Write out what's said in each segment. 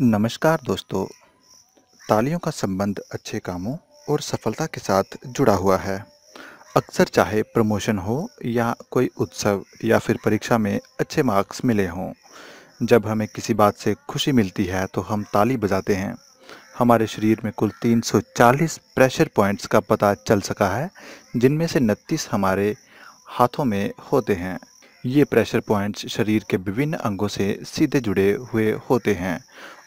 नमस्कार दोस्तों तालियों का संबंध अच्छे कामों और सफलता के साथ जुड़ा हुआ है अक्सर चाहे प्रमोशन हो या कोई उत्सव या फिर परीक्षा में अच्छे मार्क्स मिले हों जब हमें किसी बात से खुशी मिलती है तो हम ताली बजाते हैं हमारे शरीर में कुल 340 प्रेशर पॉइंट्स का पता चल सका है जिनमें से उनतीस हमारे हाथों में होते हैं ये प्रेशर पॉइंट्स शरीर के विभिन्न अंगों से सीधे जुड़े हुए होते हैं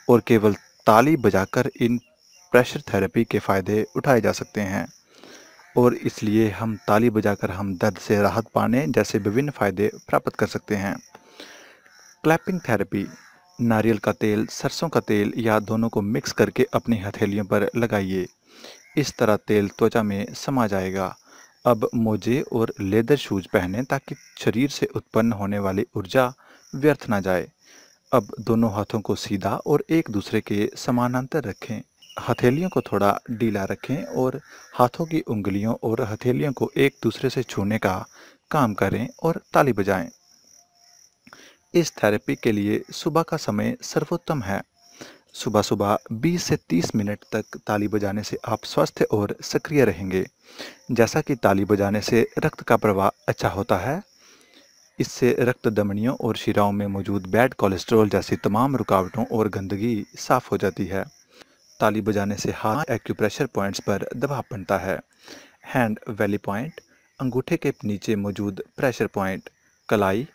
और केवल ताली बजाकर इन प्रेशर थेरेपी के फ़ायदे उठाए जा सकते हैं और इसलिए हम ताली बजाकर हम दर्द से राहत पाने जैसे विभिन्न फ़ायदे प्राप्त कर सकते हैं क्लैपिंग थेरेपी नारियल का तेल सरसों का तेल या दोनों को मिक्स करके अपनी हथेलियों पर लगाइए इस तरह तेल त्वचा में समा जाएगा अब मोजे और लेदर शूज पहनें ताकि शरीर से उत्पन्न होने वाली ऊर्जा व्यर्थ ना जाए अब दोनों हाथों को सीधा और एक दूसरे के समानांतर रखें हथेलियों को थोड़ा ढीला रखें और हाथों की उंगलियों और हथेलियों को एक दूसरे से छूने का काम करें और ताली बजाएं। इस थेरेपी के लिए सुबह का समय सर्वोत्तम है सुबह सुबह 20 से 30 मिनट तक ताली बजाने से आप स्वस्थ और सक्रिय रहेंगे जैसा कि ताली बजाने से रक्त का प्रवाह अच्छा होता है इससे रक्त धमनियों और शिराओं में मौजूद बैड कोलेस्ट्रॉल जैसी तमाम रुकावटों और गंदगी साफ हो जाती है ताली बजाने से हाथ एक्यूप्रेशर पॉइंट्स पर दबाव बनता है हैंड वैली पॉइंट अंगूठे के नीचे मौजूद प्रेशर पॉइंट कलाई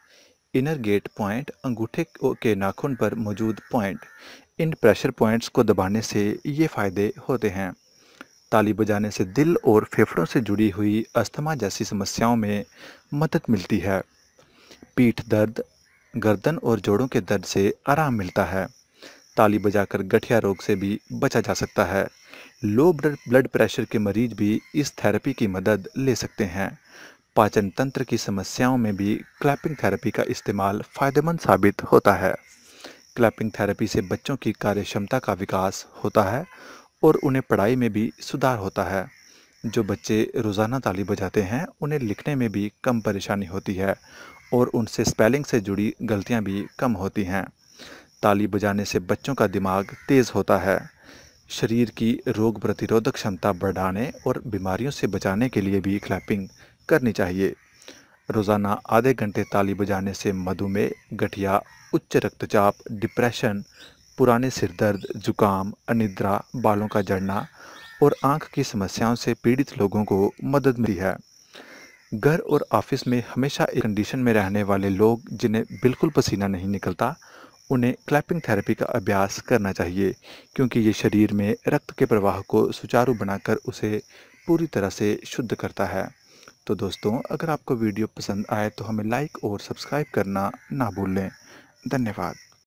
इनर गेट पॉइंट अंगूठे के नाखून पर मौजूद पॉइंट इन प्रेशर पॉइंट्स को दबाने से ये फ़ायदे होते हैं ताली बजाने से दिल और फेफड़ों से जुड़ी हुई अस्थमा जैसी समस्याओं में मदद मिलती है पीठ दर्द गर्दन और जोड़ों के दर्द से आराम मिलता है ताली बजाकर गठिया रोग से भी बचा जा सकता है लो ब्लड प्रेशर के मरीज भी इस थेरेपी की मदद ले सकते हैं पाचन तंत्र की समस्याओं में भी क्लैपिंग थेरेपी का इस्तेमाल फ़ायदेमंद साबित होता है क्लैपिंग थेरेपी से बच्चों की कार्यक्षमता का विकास होता है और उन्हें पढ़ाई में भी सुधार होता है जो बच्चे रोज़ाना ताली बजाते हैं उन्हें लिखने में भी कम परेशानी होती है और उनसे स्पेलिंग से जुड़ी गलतियां भी कम होती हैं ताली बजाने से बच्चों का दिमाग तेज़ होता है शरीर की रोग प्रतिरोधक क्षमता बढ़ाने और बीमारियों से बचाने के लिए भी क्लैपिंग करनी चाहिए रोज़ाना आधे घंटे ताली बजाने से मधुमेह गठिया उच्च रक्तचाप डिप्रेशन पुराने सिरदर्द जुकाम अनिद्रा बालों का जड़ना और आंख की समस्याओं से पीड़ित लोगों को मदद मिली है घर और ऑफिस में हमेशा एक कंडीशन में रहने वाले लोग जिन्हें बिल्कुल पसीना नहीं निकलता उन्हें क्लैपिंग थेरेपी का अभ्यास करना चाहिए क्योंकि ये शरीर में रक्त के प्रवाह को सुचारू बनाकर उसे पूरी तरह से शुद्ध करता है तो दोस्तों अगर आपको वीडियो पसंद आए तो हमें लाइक और सब्सक्राइब करना ना भूलें धन्यवाद